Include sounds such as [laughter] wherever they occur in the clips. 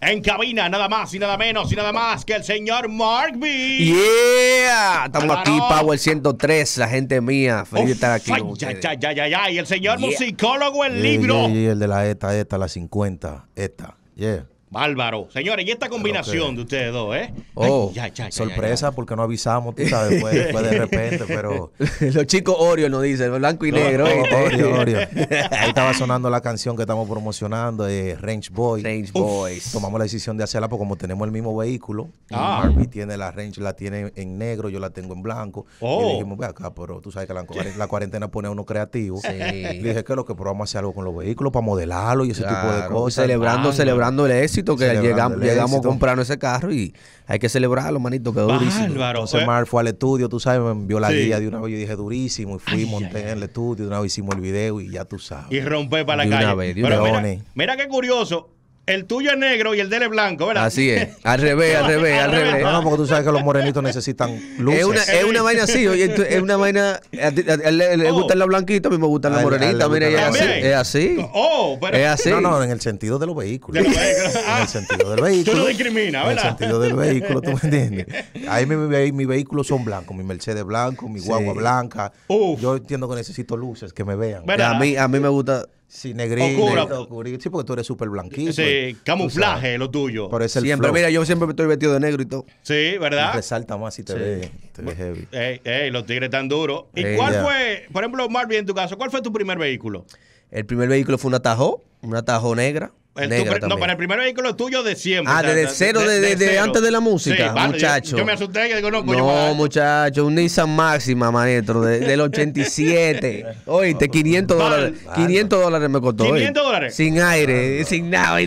En cabina, nada más y nada menos y nada más que el señor Mark B. Yeah, estamos aquí aquí, el 103, la gente mía. Feliz de estar aquí. Ay, ya, ya, ya, Y el señor musicólogo, el libro. el de la ETA, ETA, la 50, ETA. Yeah. Bárbaro. Señores, y esta combinación de ustedes dos, ¿eh? Oh, sorpresa porque no avisamos, tú sabes, pues, [laughs] después, de repente, pero... [laughs] Los chicos Oreo nos dicen, blanco y negro. [laughs] Ahí estaba sonando la canción que estamos promocionando de eh, Range Boys. Range Boys. Tomamos la decisión de hacerla porque como tenemos el mismo vehículo, ah. tiene la Range, la tiene en negro, yo la tengo en blanco. Y oh. dijimos, ve acá, pero tú sabes que la, cuarentena pone a uno creativo. Sí. Y dije, que lo que probamos hacer algo con los vehículos para modelarlo y ese tipo de cosas. Celebrando, celebrando el que llegamos, llegamos comprando ese carro y hay que celebrarlo, manito, que durísimo. Mar fue al estudio, tú sabes, me envió la guía de una vez, yo dije durísimo, y fui, monté en el estudio, de una vez hicimos el video y ya tú sabes. Y rompe para la calle. Pero mira, mira qué curioso, el tuyo es negro y el de él es blanco, ¿verdad? Así es. Al revés, al revés, al revés. No, no, porque tú sabes que los morenitos necesitan luces. Es una, vaina así, oye, es una vaina. A, le, oh. gusta la blanquita, a mí me gustan las morenitas. Mira, es así. Es así. Oh, pero. Es así. No, no, en el sentido de los vehículos. De los en el ah. sentido del vehículo. Tú no discriminas, ¿verdad? En el sentido del vehículo, ¿tú me [laughs] entiendes? Ahí mis mi, vehículos son blancos, mi Mercedes blanco, mi guagua blanca. Yo entiendo que necesito luces que me vean. A mí, a mí me gusta Sí, negrito, pues. Sí, porque tú eres súper blanquito. Sí, camuflaje lo tuyo. Por eso siempre, mira, yo siempre me estoy vestido de negro y todo. Sí, ¿verdad? Resalta más si te ve, heavy. Ey, los tigres tan duros. ¿Y cuál fue, por ejemplo, Marvin, en tu caso, cuál fue tu primer vehículo? El primer vehículo fue una Tajo, una Tajo negra, no, para el primer vehículo tuyo de siempre. Ah, desde cero, de, antes de la música, muchacho. Yo, me asusté y digo, no, No, muchacho, un Nissan Máxima, maestro, del 87. [laughs] Oíste, 500 dólares. 500 dólares me costó. 500 dólares. Sin aire, ah, sin nada.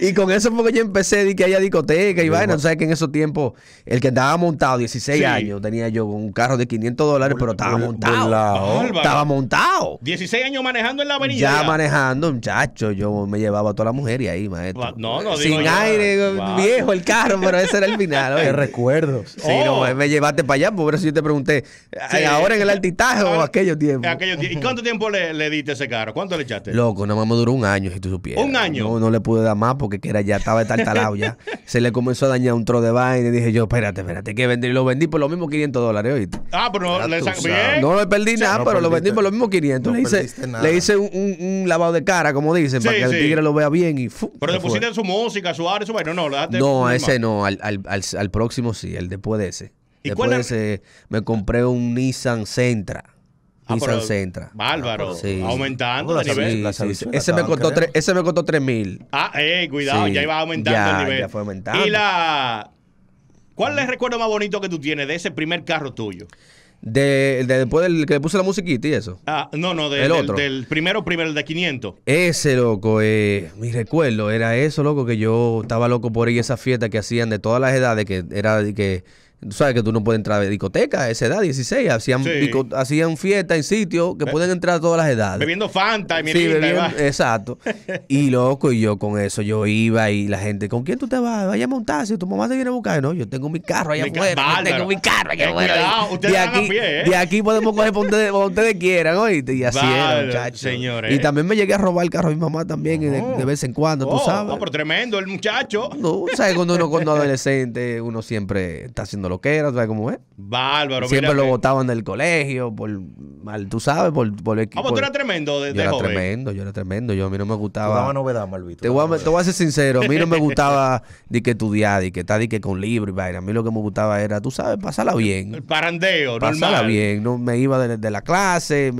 Y con eso fue que yo empecé, de que haya discoteca y vaina. sabes que en esos tiempos, el que estaba montado, 16 años, tenía yo un carro de 500 dólares, pero estaba montado. estaba montado. 16 años manejando en la avenida. Ya, manejando, muchacho. Yo me llevaba a toda la mujer y ahí, maestro. Sin aire, viejo el carro, pero ese era el final. [laughs] Oye. recuerdo... Sí, no, oh. eh, me llevaste para allá, por eso yo te pregunté, eh, ¿ahora en el altitajo... o ah, aquellos tiempos? aquellos ¿Y cuánto tiempo le, diste ese carro? ¿Cuánto le echaste? Loco, nada más me duró un año, si tú supieras. ¿Un año? No, no le pude dar más porque que era, ya estaba tal talado ya. Se le comenzó a dañar un tro de vaina y dije yo, espérate, espérate, que vendí. Lo vendí por los mismos 500 dólares, Ah, pero no le sacó. bien. No le perdí nada, pero lo vendí por los mismos 500. le hice, Le hice un, un, lavado de cara, como dicen, para que el tigre lo vea bien y Pero le pusiste su música, su arte, su vaina. No, no, No, ese no, al, al, al, próximo sí, el después de ese. después de ese me compré un Nissan Sentra y ah, Nissan Sentra. Bárbaro. Ah, sí. Aumentando el nivel. ese, me costó tres, Ah, eh, cuidado, ya iba aumentando el nivel. Ya fue aumentando. Y la. ¿Cuál es el recuerdo más bonito que tú tienes de ese primer carro tuyo? De, después del que le puse la musiquita y eso. Ah, no, no, del, otro. del, primero, primero, el de 500. Ese loco, eh, mi recuerdo era eso, loco, que yo estaba loco por ir a esa fiesta que hacían de todas las edades, que era que Tú sabes que tú no puedes entrar a discoteca a esa edad, 16. Hacían, hacían fiestas en sitios que eh, pueden entrar a todas las edades. Bebiendo Fanta y mi sí, Exacto. [laughs] y loco, y yo con eso, yo iba y la gente, ¿con quién tú te vas? Vaya a montarse, tu mamá te viene a buscar. no, yo tengo mi carro allá afuera. Yo tengo mi carro allá eh, afuera. ustedes de, aquí, ¿eh? de aquí podemos coger donde, ustedes quieran, oíste. Y así era, muchachos. Y también me llegué a robar el carro a mi mamá también oh. de, vez en cuando, tú oh, sabes. No, pero tremendo el muchacho. No, sabes, cuando uno, cuando adolescente, uno siempre está haciendo lo que era, ¿sabes cómo es? Bárbaro, Siempre lo votaban del colegio, por mal, tú sabes, por. por, el, Vamos, ah, pues tú eras tremendo de, yo era tremendo, yo era tremendo. Yo a mí no me gustaba. Daba novedad, Malvito. Te voy, a, ser sincero, a mí no me gustaba [laughs] de que estudiar, de que estar que con libros y vaina. A mí lo que me gustaba era, tú sabes, pasarla bien. El parandeo, pasarla bien. No, me iba de, la clase.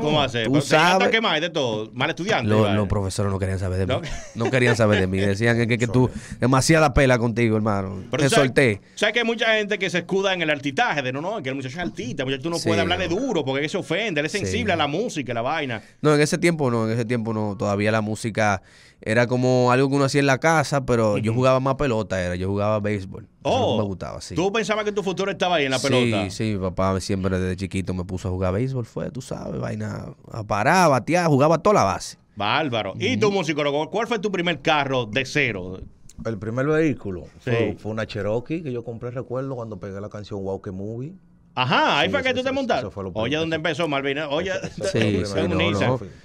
¿Cómo hacer? Tú sabes. ¿Qué más de todo? Mal estudiante. Los, los profesores no querían saber de mí. No, querían saber de mí. Decían que, que, [laughs] tú, demasiada pela contigo, hermano. Te solté. que mucha gente que se escuda en el artitaje de no, no, que el muchacho es altita, muchacho tú no puede puedes hablarle duro porque se ofende, él es sensible a la música, la vaina. No, en ese tiempo no, en ese tiempo no, todavía la música era como algo que uno hacía en la casa, pero yo jugaba más pelota, era, yo jugaba béisbol. Oh, me gustaba, ¿Tú pensabas que tu futuro estaba ahí en la pelota? Sí, sí, mi papá siempre desde chiquito me puso a jugar béisbol, fue, tú sabes, vaina, a parar, jugaba toda la base. Bárbaro. ¿Y tu músico? ¿Cuál fue tu primer carro de cero? El primer vehículo fue, una Cherokee que yo compré, recuerdo, cuando pegué la canción Wow que Movie. Ajá, ahí fue que tú te montaste. Oye, ¿dónde empezó, Malvina? Oye, sí,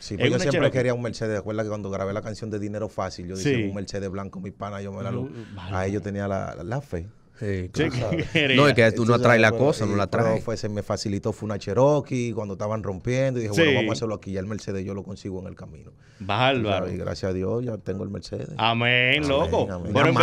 sí, yo siempre quería un Mercedes. Recuerda que cuando grabé la canción de Dinero Fácil, yo dije un Mercedes blanco, mi pana, yo me la luz. Mm, ahí yo tenía la, la fe. [laughs] [laughs] no, es que tú no traes la pues, cosa, no la traes. Fue, se me facilitó, fue una Cherokee cuando estaban rompiendo y dije, bueno, vamos a hacerlo aquí, ya el Mercedes yo lo consigo en el camino. Bárbaro. Y gracias a Dios ya tengo el Mercedes. Amén, loco. bueno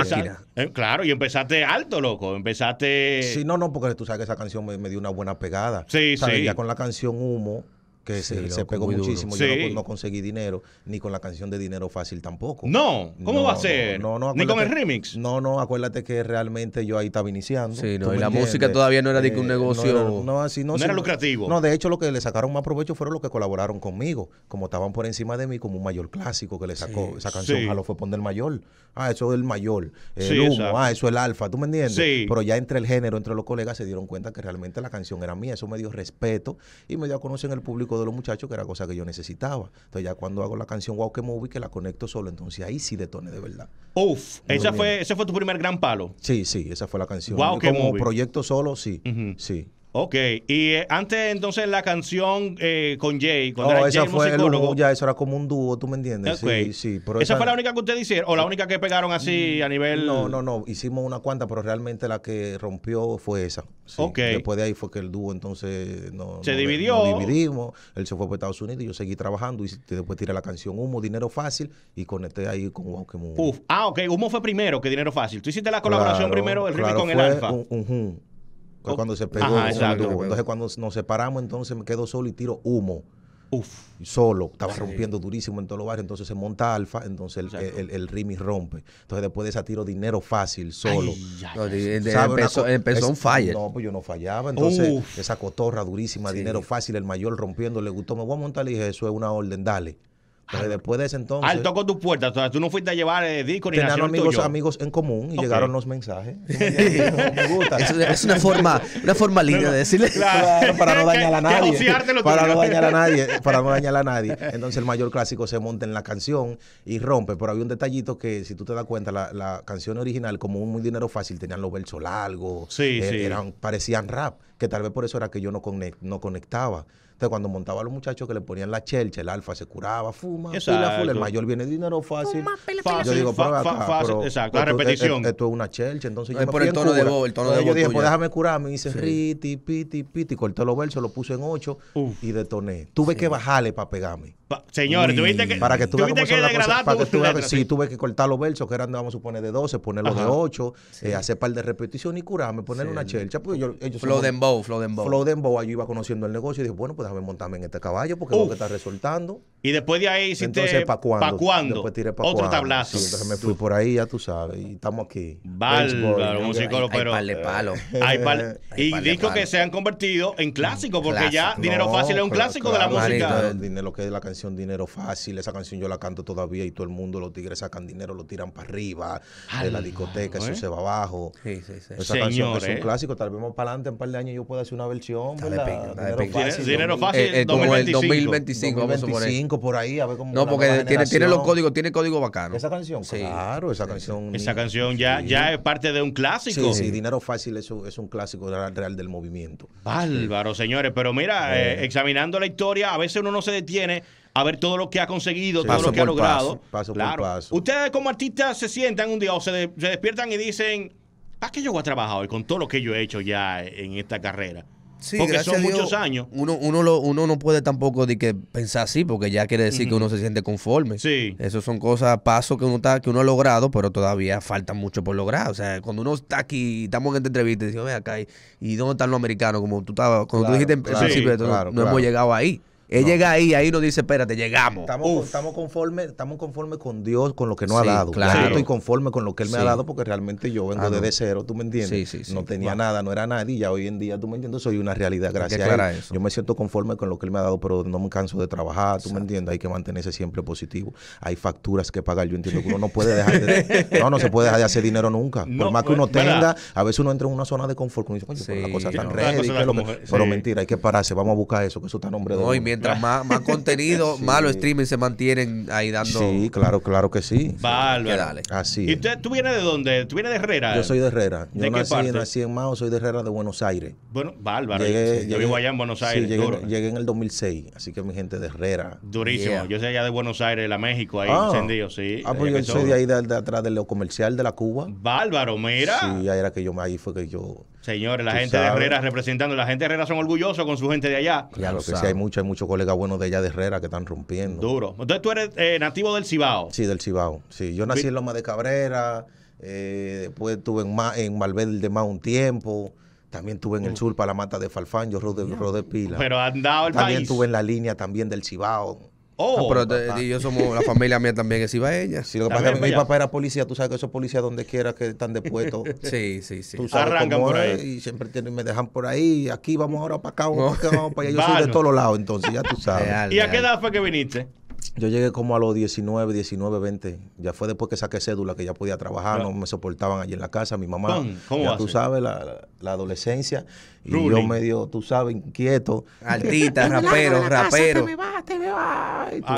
eh, claro, y empezaste alto, loco, empezaste... Sí, no, no, porque tú sabes que esa canción me, dio una buena pegada. Sí, sí. Ya con la canción Humo que se, pegó muchísimo. Yo no, conseguí dinero, ni con la canción de Dinero Fácil tampoco. No, ¿cómo va a ser? ni con el remix. No, no, acuérdate que realmente yo ahí estaba iniciando. Sí, no, y la música todavía no era de un eh, negocio. No, era, no, lucrativo. No, de hecho, lo que le sacaron más provecho fueron los que colaboraron conmigo. Como estaban por encima de mí, como un mayor clásico que le sacó esa canción a lo fue poner mayor. Ah, eso es el mayor. El humo, ah, eso es el alfa, ¿tú me entiendes? Pero ya entre el género, entre los colegas, se dieron cuenta que realmente la canción era mía. Eso me dio respeto y me dio a conocer el público de los muchachos, que era cosa que yo necesitaba. Entonces ya cuando hago la canción Wow Que Movie, que la conecto solo, entonces ahí sí detone de verdad. Uf, esa fue, ese fue tu primer gran palo. Sí, sí, esa fue la canción. Wow, como proyecto solo, sí, sí. Ok, y eh, antes entonces la canción eh, con Jay, cuando no, oh, fue el ya, eso era como un dúo, tú me entiendes. Sí, sí, pero ¿Esa, fue la única que ustedes hicieron o la única que pegaron así mm, a nivel... No, no, no, hicimos una cuanta, pero realmente la que rompió fue esa. Sí. Después de ahí fue que el dúo entonces no, se dividió. Nos dividimos, él se fue para Estados Unidos, y yo seguí trabajando y después tiré la canción Humo, Dinero Fácil y conecté ahí con Wow ah, ok, Humo fue primero que Dinero Fácil. Tú hiciste la colaboración primero, el con el Alfa cuando se pegó. Entonces cuando nos separamos, entonces me quedo solo y tiro humo. Uf. Solo, estaba rompiendo durísimo en todos los barrios. Entonces se monta alfa, entonces el, el, Rimi rompe. Entonces después de esa tiro dinero fácil, solo. empezó, un fire. No, pues yo no fallaba. Entonces esa cotorra durísima, dinero fácil, el mayor rompiendo, le gustó. Me voy a montar y dije, eso es una orden, dale después de ese entonces. Al toco tus puertas. tú no fuiste a llevar el eh, disco ni Tenían amigos, amigos en común y llegaron los mensajes. [laughs] Me gusta. Es, una forma, una forma [laughs] linda de decirle. para no dañar a nadie. Para no dañar a nadie. Para no dañar a nadie. Entonces el mayor clásico se monta en la canción y rompe. Pero había un detallito que, si tú te das cuenta, la, canción original, como un muy dinero fácil, tenían los versos largos. Sí, eh, sí. Eran, parecían rap. Que tal vez por eso era que yo no, no conectaba. Entonces, cuando montaba a los muchachos que le ponían la chelcha, el alfa se curaba, fuma, el mayor viene dinero fácil. Yo digo, pero fácil, exacto, la repetición. Esto, es una chelcha, entonces yo me por el tono de el tono de Yo dije, pues déjame curarme, y hice riti, piti, piti, corté los versos, lo puse en ocho y detoné. Tuve que bajarle para pegarme. señores tuviste que para que tú degradar para que sí, tuve que cortar los versos que eran vamos a suponer de 12, ponerlos de 8, eh, hacer par de repetición y curarme, ponerle una chelcha, pues yo ellos Flow Flow yo iba conociendo el negocio y dije, bueno, pues déjame montarme en este caballo porque es lo que está resultando. Y después de ahí hiciste. Entonces, ¿para cuándo? ¿Para cuándo? Después tiré Otro tablazo. entonces me fui por ahí, ya tú sabes. Y estamos aquí. Bárbaro, claro, músico, pero. Hay eh, palo. Hay pal... y discos que se han convertido en clásicos, porque ya Dinero Fácil es un clásico de la música. dinero, que es la canción Dinero Fácil, esa canción yo la canto todavía y todo el mundo, los tigres sacan dinero, lo tiran para arriba de la discoteca, eso eh. se va abajo. Sí, sí, sí. Esa canción es un clásico, tal vez más para adelante, en un par de años yo pueda hacer una versión. dinero, Fácil, dinero Fácil. Dinero Fácil, 2025. 2025 por ahí, a ver cómo. No, porque tiene, los códigos, tiene código bacano. Esa canción, claro, esa canción. Esa canción ya, ya es parte de un clásico. Sí, Dinero Fácil es un, es un clásico real del movimiento. Bárbaro, señores, pero mira, eh. Eh, examinando la historia, a veces uno no se detiene a ver todo lo que ha conseguido, todo lo que ha logrado. Paso, paso. Ustedes como artistas se sientan un día o se, despiertan y dicen, ¿para qué yo voy a trabajar con todo lo que yo he hecho ya en esta carrera? porque son muchos años. Uno, uno, lo, uno no puede tampoco de que pensar así, porque ya quiere decir que uno se siente conforme. Sí. Eso son cosas, pasos que uno está, que uno ha logrado, pero todavía falta mucho por lograr. O sea, cuando uno está aquí, estamos en esta entrevista y dice, ve acá, ¿y, dónde están los americanos? Como tú estabas, cuando dijiste no hemos llegado ahí. Él llega ahí, ahí nos dice, espérate, llegamos. Estamos, estamos conformes con Dios, con lo que nos ha dado. Claro. Yo estoy conforme con lo que Él me ha dado porque realmente yo vengo ah, desde cero, ¿tú me entiendes? no tenía nada, no era nadie. ya hoy en día, ¿tú me entiendes? Soy una realidad gracias a él. Yo me siento conforme con lo que Él me ha dado, pero no me canso de trabajar, ¿tú me entiendes? Hay que mantenerse siempre positivo. Hay facturas que pagar. Yo entiendo que uno no puede [laughs] dejar de... no, no se puede dejar de hacer dinero nunca. Por más que uno tenga, a veces uno entra en una zona de confort. Uno dice, la cosa tan Pero mentira, hay que pararse. Vamos a buscar eso, que eso está nombre de más, contenido, [laughs] más los streaming se mantienen ahí dando. Sí, claro, claro que sí. Vale. Así. ¿Y tú vienes de dónde? ¿Tú vienes de Herrera? Yo soy de Herrera. Yo ¿De nací, parte? nací en Mao, soy de Herrera de Buenos Aires. Bueno, bárbaro. yo vivo allá en Buenos Aires. Sí, llegué, en el 2006, así que mi gente de Herrera. Durísimo. Yo soy allá de Buenos Aires, la México, ahí ah. encendido, sí. Ah, pues yo soy de ahí, de, atrás de lo comercial de la Cuba. Bárbaro, mira. Sí, ahí era que yo, me ahí fue que yo Señores, la gente de Herrera representando, la gente de Herrera son orgullosos con su gente de allá. Claro que sí, hay muchos, hay muchos colegas buenos de allá de Herrera que están rompiendo. Duro. Entonces tú eres eh, nativo del Cibao. Sí, del Cibao. Sí, yo nací en Loma de Cabrera, eh, después estuve en, Ma, en Malverde más un tiempo. También estuve en el mm. sur para la mata de Falfán, yo rodé, pila. Pero andaba el También tuve estuve en la línea también del Cibao. Oh, pero yo somos la familia mía también es ella Si lo que pasa es que mi papá era policía, tú sabes que esos policías donde quiera que están depuestos. [laughs] sí, sí, sí. Tú sabes Arrancan por ahí. Y siempre me dejan por ahí, aquí vamos ahora para acá, vamos no. para allá. Yo soy de todos los lados, entonces, ya tú [laughs] sabes. ¿Y a qué edad fue que viniste? Yo llegué como a los 19, 19, 20. Ya fue después que saqué cédula que ya podía trabajar, no ah. me soportaban allí en la casa, mi mamá. ya tú sabes, la, la, adolescencia. Y yo medio, tú sabes, inquieto. Altita, [laughs] rapero, rapero. Te me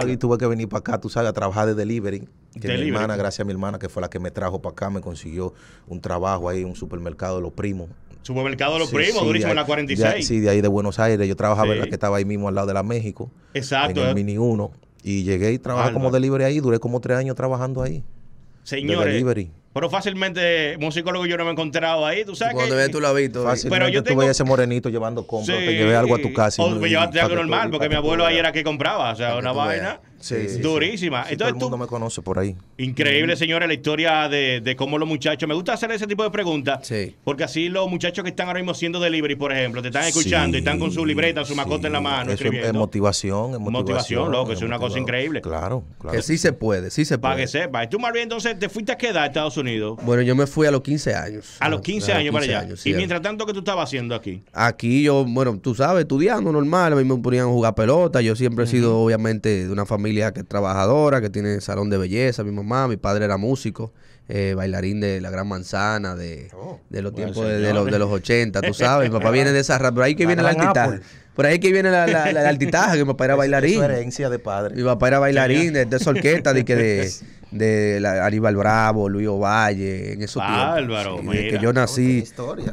me Y, tuve, que venir para acá, tú sabes, a trabajar de delivery. Que mi hermana, gracias a mi hermana, que fue la que me trajo para acá, me consiguió un trabajo ahí un supermercado de los primos. Supermercado de los Primos, durísimo en la 46. De, sí, de ahí de Buenos Aires. Yo trabajaba la que estaba ahí mismo al lado de la México. Exacto. En el Mini 1. Y llegué y trabajé como delivery ahí, duré como tres años trabajando ahí. Señores, delivery. Pero fácilmente, musicólogo yo no me he encontrado ahí, tú sabes. Cuando que, tú pero yo tuve ese morenito llevando compras, te llevé algo a tu casa. O me llevaste algo normal, porque mi abuelo ayer era que compraba, o sea, una vaina. durísima. Entonces, todo el mundo me conoce por ahí. Increíble, señores, la historia de, de, cómo los muchachos. Me gusta hacer ese tipo de preguntas. Porque así los muchachos que están ahora mismo siendo delivery, por ejemplo, te están escuchando y están con su libreta, su macota en la mano. Es, motivación, es motivación. Motivación, loco, es, una cosa increíble. Claro, claro. Que sí se puede, sí se puede. Para que sepa. Tú, más bien, entonces te fuiste a quedar a Estados Unidos. Bueno, yo me fui a los 15 años. A los 15 ah, años y mientras tanto, ¿qué tú estabas haciendo aquí? Aquí yo, bueno, tú sabes, estudiando normal, a mí me ponían a jugar pelota. Yo siempre he sido, obviamente, de una familia que es trabajadora, que tiene salón de belleza, mi mamá, mi padre era músico. Eh, bailarín de la Gran Manzana, de, los oh, tiempos de, los, 80, tú sabes. Mi papá viene de esa rap, por ahí que viene la altitaja. Por ahí que viene la, la, altitaja, que mi papá era bailarín. herencia de padre. Mi papá era bailarín de, esa orquesta, de que de [laughs] de la, Aníbal Bravo, Luis Ovalle, en esos álvaro tiempos. que yo nací,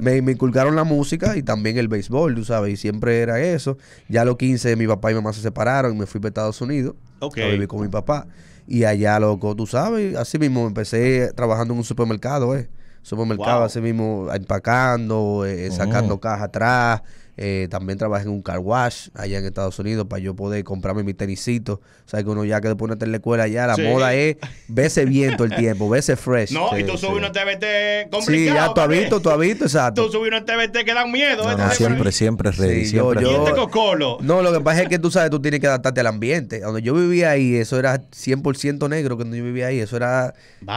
me, me, inculcaron la música y también el béisbol, tú sabes, y siempre era eso. Ya a los 15 mi papá y mamá se separaron y me fui para Estados Unidos okay. a vivir con mi papá. Y allá, loco, tú sabes, así mismo empecé trabajando en un supermercado, eh. Supermercado, así mismo, empacando, eh, sacando oh. cajas atrás eh, también trabajé en un car wash allá en Estados Unidos para yo poder comprarme mis tenisitos, sabes que uno ya que después de en la escuela ya, la moda es vese bien todo el [laughs] tiempo, vese fresh. No, y tú subes una TVT TBT Sí, ya tú has visto, tú has visto, exacto. Tú subes una TBT que dan miedo. No, ¿eh? siempre, siempre ready. No, lo que pasa es que tú sabes, tú tienes que adaptarte al ambiente. Cuando yo vivía ahí, eso era 100% negro cuando yo vivía ahí. Eso era...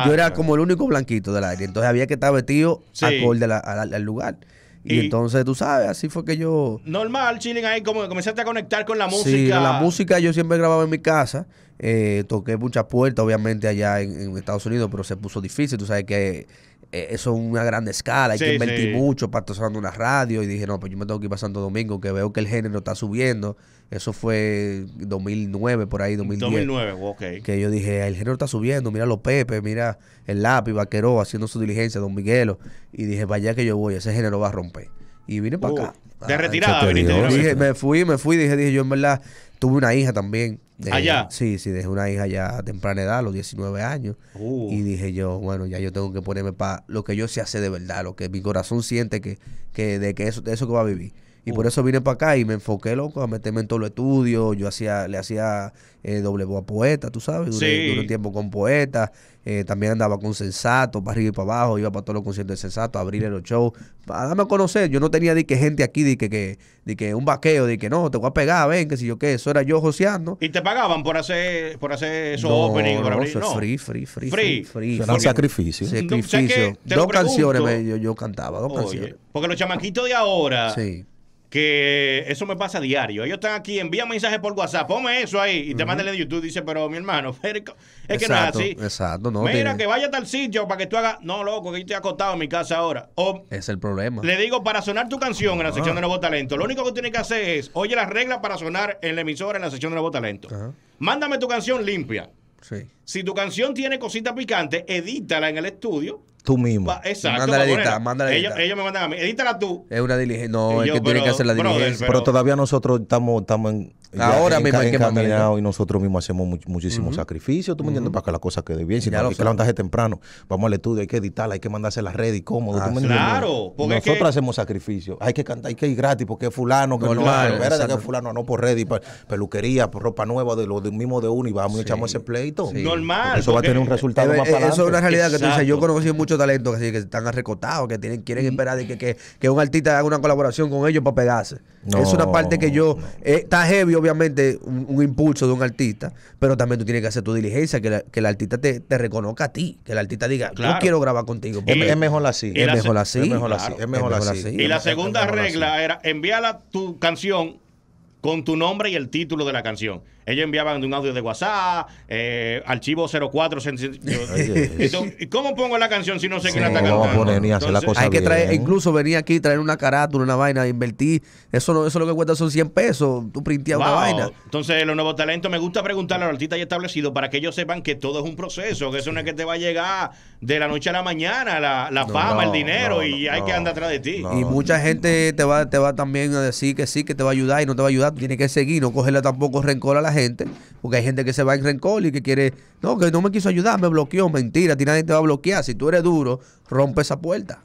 yo era como el único blanquito del aire. Entonces había que estar vestido acorde al, al lugar. Y, entonces, tú sabes, así fue que yo... Normal, chilling ahí, como que comenzaste a conectar con la música. Sí, la música yo siempre grababa en mi casa. Eh, toqué muchas puertas, obviamente, allá en, Estados Unidos, pero se puso difícil. Tú sabes que eh, eso es una gran escala, hay que invertir Para mucho usando una radio. Y dije, no, pues yo me tengo que ir para Santo Domingo, que veo que el género está subiendo. Eso fue 2009, por ahí, 2010. 2009, ok. Que yo dije, el género está subiendo, mira los Pepe, mira el lápiz, Vaqueró, haciendo su diligencia, Don Miguelo. Y dije, vaya que yo voy, ese género va a romper. Y vine para uh, acá. De ah, retirada, me fui, me fui, dije, dije, yo en verdad Tuve una hija también. ¿Allá? Ah, sí, sí, dejé una hija ya a temprana edad, a los 19 años. Uh. Y dije yo, bueno, ya yo tengo que ponerme para lo que yo sé hacer de verdad, lo que mi corazón siente que, que de que eso, de eso que va a vivir. Y por eso vine para acá y me enfoqué, loco, a meterme en todos los estudios. Yo hacía, le hacía eh, doble voz a poeta, tú sabes. Duré, un tiempo con Poeta Eh, también andaba con Sensato, para arriba y para abajo. Iba para todos los conciertos de Sensato, a abrir los shows. Para darme a conocer. Yo no tenía de que gente aquí, de que, que, de que un vaqueo, de que no, te voy a pegar, ven, que si yo qué. Eso era yo joseando. ¿Y te pagaban por hacer, por hacer esos no, openings? No, eso no. es free, free, free. Free. free, sacrificio. Sacrificio. dos canciones me, yo, cantaba, dos canciones. Porque los chamaquitos de ahora. Sí que eso me pasa a diario. Ellos están aquí, envía mensajes por WhatsApp, ponme eso ahí y te mandan en YouTube. Dice, pero mi hermano, [laughs] es que no es así. Exacto, no. Mira, que vaya a tal sitio para que tú hagas. No, loco, que yo estoy acostado en mi casa ahora. O, es el problema. Le digo, para sonar tu canción en la ah. sección de Nuevo Talento, lo único que tienes que hacer es, oye las reglas para sonar en la emisora en la sección de Nuevo Talento. Mándame tu canción limpia. Si tu canción tiene cositas picantes, edítala en el estudio tú mismo. Exacto. Mándale editar, mándala editar. Ellos, me mandan a mí. Edítala tú. Es una diligencia. No, es que tiene que hacer la diligencia. pero, pero, todavía nosotros estamos, estamos en, Ahora mismo hay que y nosotros mismos hacemos muchísimo muchísimos sacrificios, ¿tú me entiendes? Para que la cosa quede bien. Si no, hay que levantarse temprano, vamos al estudio, hay que editarla, hay que mandarse la red y cómodo. Ah, claro, porque nosotros hacemos sacrificios. Hay que cantar, hay que ir gratis porque es fulano, que no, espérate que es fulano, no por ready, y peluquería, por ropa nueva, de lo de mismo de uno y vamos y echamos ese pleito. Normal. eso va a tener un resultado eh, más eh, para Eso es una realidad que tú dices. Yo conocí muchos talentos que están arrecotados, que tienen, quieren esperar de que, que, un artista haga una colaboración con ellos para pegarse. es una parte que yo. Eh, está heavy obviamente un, impulso de un artista, pero también tú tienes que hacer tu diligencia, que, que el artista te, te, reconozca a ti, que el artista diga, no yo quiero grabar contigo. es mejor así. Es mejor así. Es mejor así. Y la segunda regla era envíala tu canción con tu nombre y el título de la canción ellos enviaban de un audio de WhatsApp, eh, archivo 04. [laughs] ¿y ¿Cómo pongo la canción si no sé quién la está cantando? Poner, ni la cosa hay que traer, incluso venir aquí, traer una carátula, una vaina, invertir. Eso eso lo que cuesta son 100 pesos. Tú printeas una vaina. Entonces, los nuevos talentos, me gusta preguntarle a los artistas ya establecidos para que ellos sepan que todo es un proceso, que eso no es que te va a llegar de la noche a la mañana, la, fama, el dinero, y hay que andar atrás de ti. y mucha gente te va, te va también a decir que sí, que te va a ayudar y no te va a ayudar. tienes que seguir, no cogerle tampoco rencor a la gente gente, porque hay gente que se va en rencor y que quiere, no, que no me quiso ayudar, me bloqueó, mentira, a ti nadie te va a bloquear, si tú eres duro, rompe esa puerta.